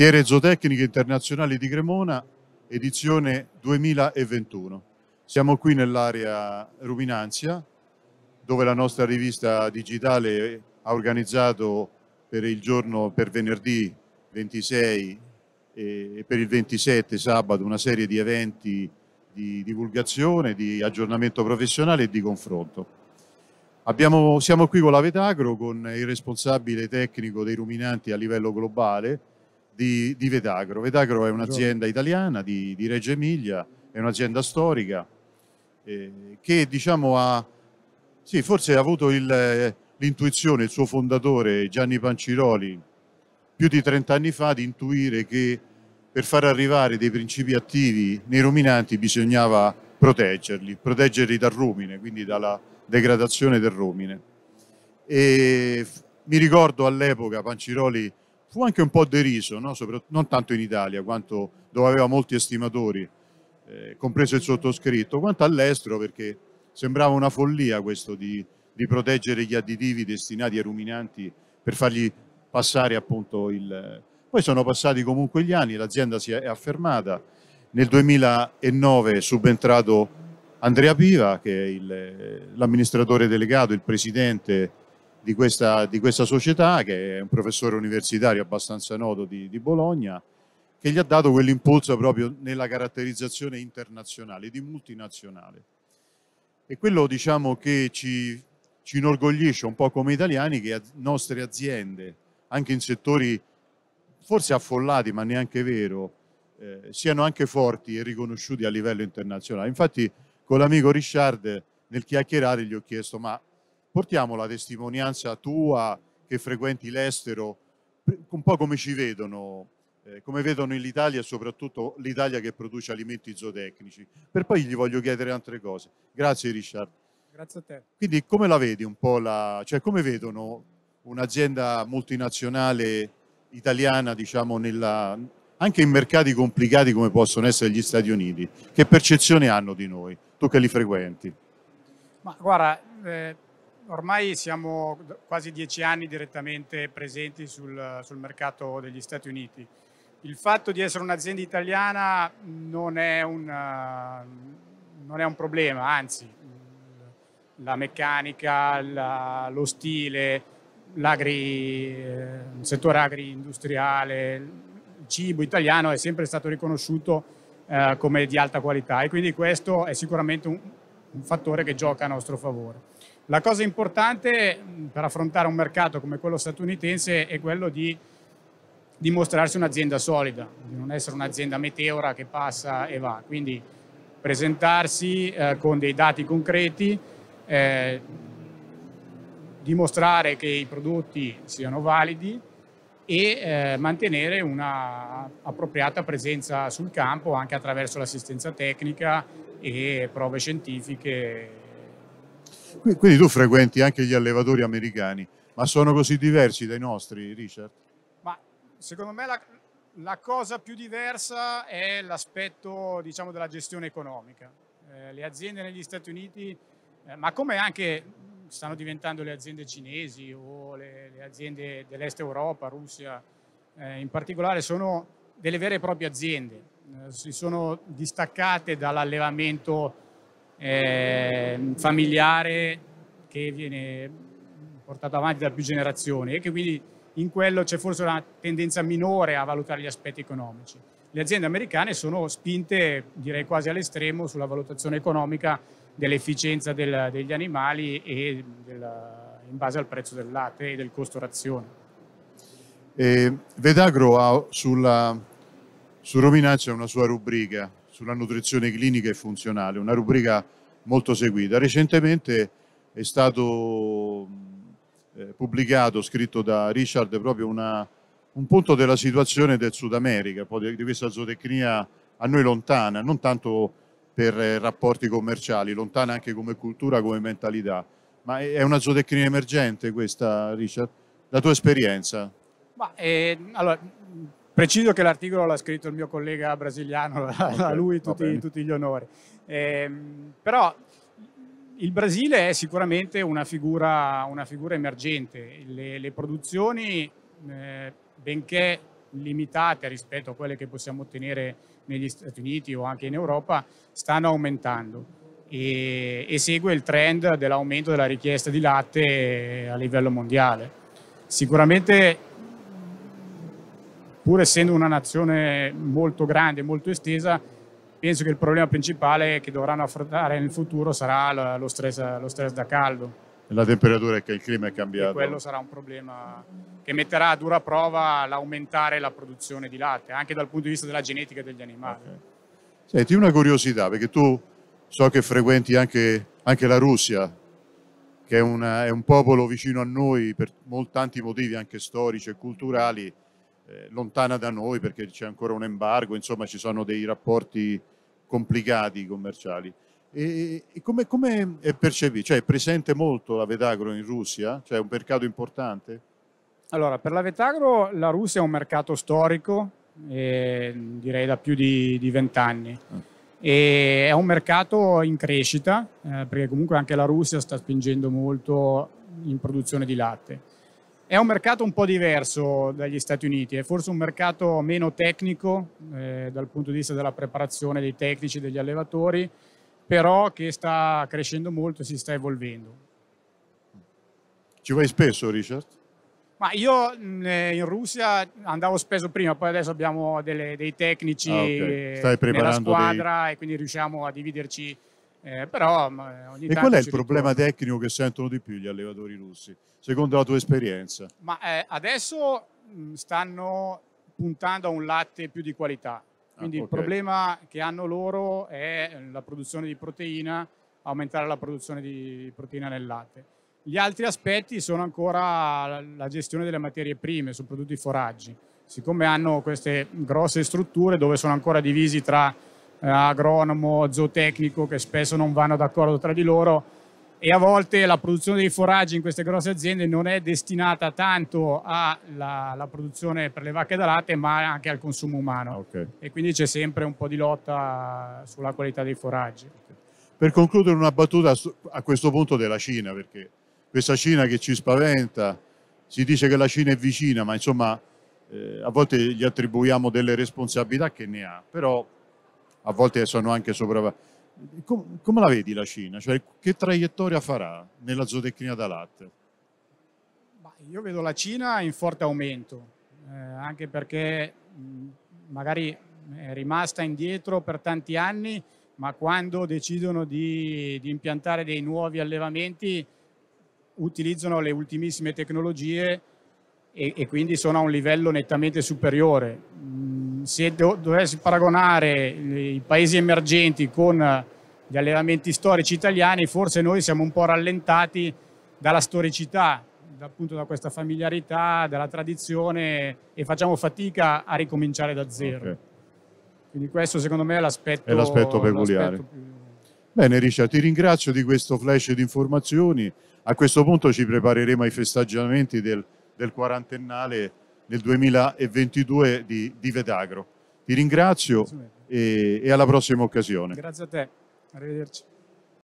Fiere Zootecniche Internazionali di Cremona, edizione 2021. Siamo qui nell'area Ruminanzia, dove la nostra rivista digitale ha organizzato per il giorno, per venerdì 26 e per il 27 sabato una serie di eventi di divulgazione, di aggiornamento professionale e di confronto. Abbiamo, siamo qui con la Vetagro, con il responsabile tecnico dei ruminanti a livello globale, di, di Vedagro. Vedagro è un'azienda esatto. italiana di, di, Reggio Emilia, è un'azienda storica eh, che diciamo ha, sì, forse ha avuto eh, l'intuizione, il, il suo fondatore Gianni Panciroli, più di 30 anni fa, di intuire che per far arrivare dei principi attivi nei ruminanti bisognava proteggerli, proteggerli dal rumine, quindi dalla degradazione del rumine. E mi ricordo all'epoca Panciroli fu anche un po' deriso, no? non tanto in Italia quanto dove aveva molti estimatori, eh, compreso il sottoscritto, quanto all'estero perché sembrava una follia questo di, di, proteggere gli additivi destinati ai ruminanti per fargli passare appunto il... Poi sono passati comunque gli anni, l'azienda si è affermata, nel 2009 è subentrato Andrea Piva che è eh, l'amministratore delegato, il presidente di questa, di questa, società, che è un professore universitario abbastanza noto di, di Bologna, che gli ha dato quell'impulso proprio nella caratterizzazione internazionale, di multinazionale. E quello diciamo che ci, ci inorgoglisce un po' come italiani che nostre aziende, anche in settori forse affollati ma neanche vero, eh, siano anche forti e riconosciuti a livello internazionale. Infatti con l'amico Richard nel chiacchierare gli ho chiesto ma portiamo la testimonianza tua che frequenti l'estero, un po' come ci vedono, eh, come vedono l'Italia e soprattutto l'Italia che produce alimenti zootecnici. Per poi gli voglio chiedere altre cose. Grazie Richard. Grazie a te. Quindi come la vedi un po' la... cioè come vedono un'azienda multinazionale italiana, diciamo, nella, anche in mercati complicati come possono essere gli Stati Uniti, che percezione hanno di noi, tu che li frequenti? Ma guarda, eh, ormai siamo quasi dieci anni direttamente presenti sul, sul mercato degli Stati Uniti. Il fatto di essere un'azienda italiana non è, una, non è un problema, anzi la meccanica, la, lo stile, l'agri, eh, il settore agri-industriale, il cibo italiano è sempre stato riconosciuto eh, come di alta qualità e quindi questo è sicuramente un, un fattore che gioca a nostro favore. La cosa importante per affrontare un mercato come quello statunitense è quello di dimostrarsi un'azienda solida, di non essere un'azienda meteora che passa e va. Quindi presentarsi eh, con dei dati concreti, eh, dimostrare che i prodotti siano validi e eh, mantenere una appropriata presenza sul campo anche attraverso l'assistenza tecnica e prove scientifiche quindi tu frequenti anche gli allevatori americani, ma sono così diversi dai nostri, Richard? Ma secondo me la, la cosa più diversa è l'aspetto diciamo, della gestione economica. Eh, le aziende negli Stati Uniti, eh, ma come anche stanno diventando le aziende cinesi o le, le aziende dell'est Europa, Russia eh, in particolare, sono delle vere e proprie aziende, eh, si sono distaccate dall'allevamento eh, familiare che viene portato avanti da più generazioni e che quindi in quello c'è forse una tendenza minore a valutare gli aspetti economici. Le aziende americane sono spinte, direi quasi all'estremo, sulla valutazione economica dell'efficienza del, degli animali e della, in base al prezzo del latte e del costo razione. Eh, Vedagro ha sulla su Romina c'è una sua rubrica sulla nutrizione clinica e funzionale, una rubrica molto seguita. Recentemente è stato eh, pubblicato, scritto da Richard, proprio una, un punto della situazione del Sud America, di, questa zootecnia a noi lontana, non tanto per eh, rapporti commerciali, lontana anche come cultura, come mentalità, ma è una zootecnia emergente questa, Richard? La tua esperienza? Ma, eh, allora, Preciso che l'articolo l'ha scritto il mio collega brasiliano, okay, a lui tutti, tutti gli onori. Eh, però il Brasile è sicuramente una figura, una figura emergente. Le, le produzioni, eh, benché limitate rispetto a quelle che possiamo ottenere negli Stati Uniti o anche in Europa, stanno aumentando e, e segue il trend dell'aumento della richiesta di latte eh, a livello mondiale. Sicuramente pur essendo una nazione molto grande, molto estesa, penso che il problema principale che dovranno affrontare nel futuro sarà lo stress, lo stress da caldo. La temperatura e il clima è cambiato. E quello sarà un problema che metterà a dura prova l'aumentare la produzione di latte, anche dal punto di vista della genetica degli animali. Okay. Senti, una curiosità, perché tu so che frequenti anche, anche la Russia, che è, una, è, un popolo vicino a noi per tanti motivi anche storici e culturali, eh, lontana da noi perché c'è ancora un embargo, insomma ci sono dei rapporti complicati commerciali. E, e come, come è percepito? Cioè è presente molto la Vetagro in Russia? Cioè è un mercato importante? Allora, per la Vetagro la Russia è un mercato storico, eh, direi da più di vent'anni. Ah. E è un mercato in crescita, eh, perché comunque anche la Russia sta spingendo molto in produzione di latte. È un mercato un po' diverso dagli Stati Uniti, è forse un mercato meno tecnico eh, dal punto di vista della preparazione dei tecnici, degli allevatori, però che sta crescendo molto e si sta evolvendo. Ci vai spesso Richard? Ma io mm, eh, in Russia andavo spesso prima, poi adesso abbiamo delle, dei tecnici ah, okay. Eh, nella squadra dei... e quindi riusciamo a dividerci eh, però eh, ogni e qual è il problema ricordo. tecnico che sentono di più gli allevatori russi, secondo la tua esperienza? Ma eh, adesso stanno puntando a un latte più di qualità, ah, quindi ah, okay. il problema che hanno loro è eh, la produzione di proteina, aumentare la produzione di proteina nel latte. Gli altri aspetti sono ancora la gestione delle materie prime, soprattutto i foraggi. Siccome hanno queste grosse strutture dove sono ancora divisi tra eh, agronomo, zootecnico, che spesso non vanno d'accordo tra di loro e a volte la produzione dei foraggi in queste grosse aziende non è destinata tanto alla produzione per le vacche da latte ma anche al consumo umano okay. e quindi c'è sempre un po' di lotta sulla qualità dei foraggi. Per concludere una battuta a questo punto della Cina perché questa Cina che ci spaventa, si dice che la Cina è vicina ma insomma eh, a volte gli attribuiamo delle responsabilità che ne ha però a volte sono anche sopravvalutati. Com come la vedi la Cina? Cioè, che traiettoria farà nella zootecnia da latte? Io vedo la Cina in forte aumento, eh, anche perché magari è rimasta indietro per tanti anni, ma quando decidono di, di impiantare dei nuovi allevamenti utilizzano le ultimissime tecnologie e, e quindi sono a un livello nettamente superiore. Mm, se do, dovessi paragonare i paesi emergenti con gli allevamenti storici italiani, forse noi siamo un po' rallentati dalla storicità, appunto da questa familiarità, dalla tradizione e facciamo fatica a ricominciare da zero. Okay. Quindi questo secondo me è l'aspetto, è l'aspetto peculiare. Più... Bene Richard, ti ringrazio di questo flash di informazioni. A questo punto ci prepareremo ai festeggiamenti del del quarantennale nel 2022 di, di Vedagro. Ti ringrazio e, e alla prossima occasione. Grazie a te, arrivederci.